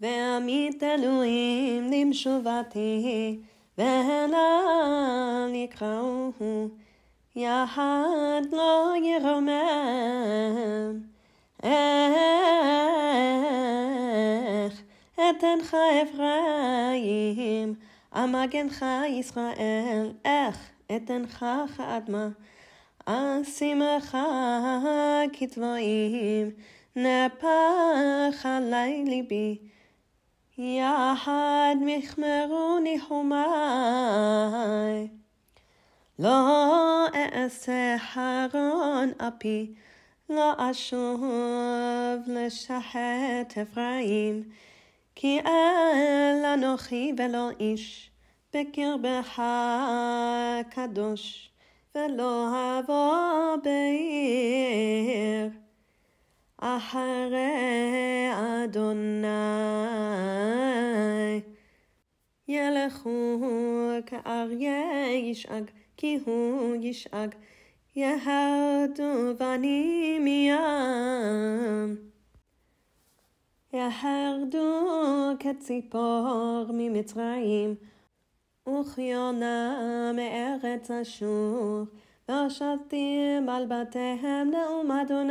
ועמית אלוהים למשובתי, ואליו יקראו, יחד לא ירומם. איך אתנך אפרים, אמגנך ישראל, איך אתנך חדמה, אשימך כתבואים, נפח עלי ליבי. יחד מכמרו ניחומי. לא אעשה חרון אפי, לא אשוב לשחט אפרים, כי אל אנוכי ולא איש, בקרבך קדוש, ולא אבוא בעיר. אחרי ילכו כאריה ישאג, כי הוא ישאג, יהדו בנים ים. יהרדו כציפור ממצרים, וכיונה מארץ אשור, לא ושבתים על בתיהם נאום אדוני.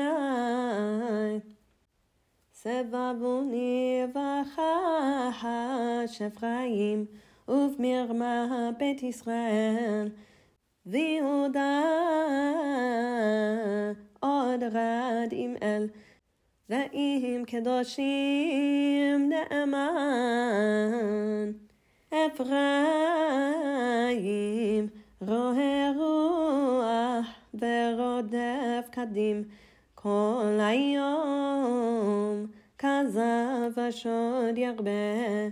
סבבוני וחש אפרים, ובמרמה בית ישראל. ויהודה עוד רד עם אל. רעים קדושים נאמן. אפרים רואה רוח ורודף קדים כל היום כזב השוד ירבה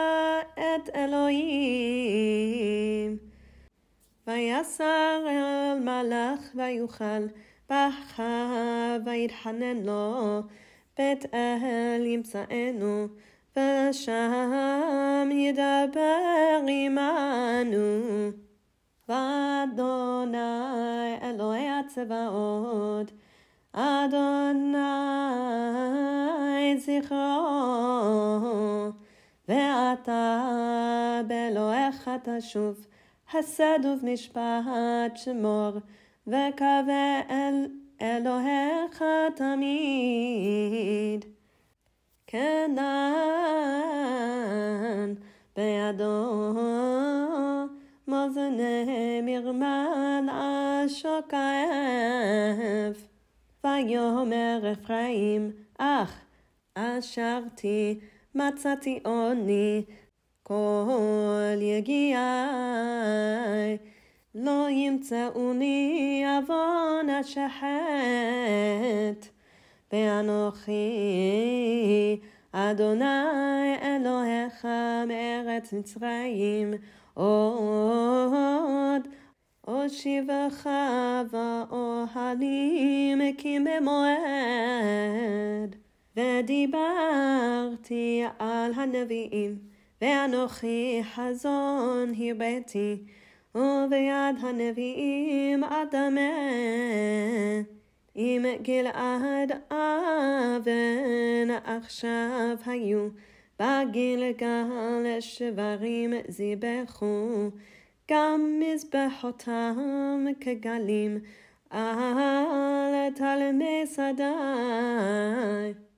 את אלוהים. ויסר אל מלאך ויוכל בכה ויתחנן לו, בית אל ימצאנו, ושם ידבר עמנו. ואדוני אלוהי הצבאות, אדוני זכרו. ואתה באלוהיך תשוב, הסד ובמשפט שמור, וקווה אל אלוהיך תמיד. כנען בידו מאזני מרמן אשר כאב. ויאמר אפרים, אך אשרתי מצאתי עוני, כל יגיעי. לא ימצאוני עוון השחט, ואנוכי אדוני אלוהיך מארץ מצרים עוד. הושיבך ואוהלים כי במועד. ודיברתי על הנביאים, ואנוכי חזון הרביתי, וביד הנביאים אדמה. אם גלעד אבן עכשיו היו, בגלגל שברים זיבחו, גם מזבחותם כגלים, על תלמי שדי.